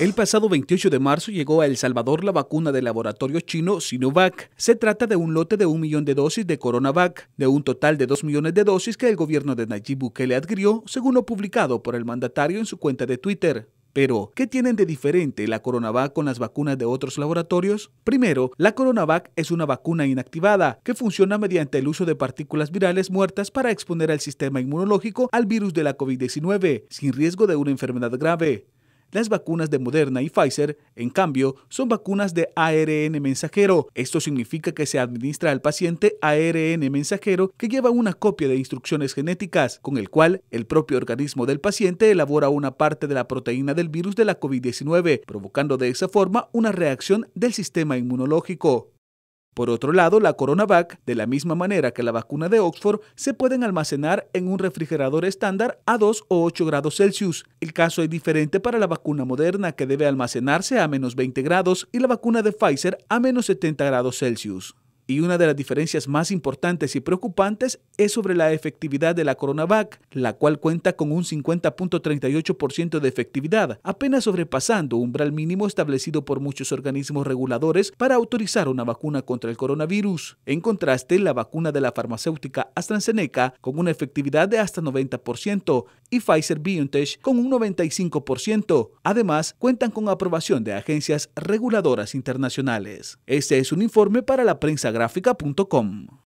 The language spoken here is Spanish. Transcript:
El pasado 28 de marzo llegó a El Salvador la vacuna del laboratorio chino Sinovac. Se trata de un lote de un millón de dosis de Coronavac, de un total de dos millones de dosis que el gobierno de Nayib Bukele adquirió, según lo publicado por el mandatario en su cuenta de Twitter. Pero, ¿qué tienen de diferente la Coronavac con las vacunas de otros laboratorios? Primero, la Coronavac es una vacuna inactivada que funciona mediante el uso de partículas virales muertas para exponer al sistema inmunológico al virus de la COVID-19, sin riesgo de una enfermedad grave. Las vacunas de Moderna y Pfizer, en cambio, son vacunas de ARN mensajero. Esto significa que se administra al paciente ARN mensajero que lleva una copia de instrucciones genéticas, con el cual el propio organismo del paciente elabora una parte de la proteína del virus de la COVID-19, provocando de esa forma una reacción del sistema inmunológico. Por otro lado, la CoronaVac, de la misma manera que la vacuna de Oxford, se pueden almacenar en un refrigerador estándar a 2 o 8 grados Celsius. El caso es diferente para la vacuna moderna, que debe almacenarse a menos 20 grados, y la vacuna de Pfizer a menos 70 grados Celsius. Y una de las diferencias más importantes y preocupantes es sobre la efectividad de la CoronaVac, la cual cuenta con un 50.38% de efectividad, apenas sobrepasando umbral mínimo establecido por muchos organismos reguladores para autorizar una vacuna contra el coronavirus. En contraste, la vacuna de la farmacéutica AstraZeneca con una efectividad de hasta 90% y Pfizer BioNTech con un 95%. Además, cuentan con aprobación de agencias reguladoras internacionales. Este es un informe para la prensa gráfica.com.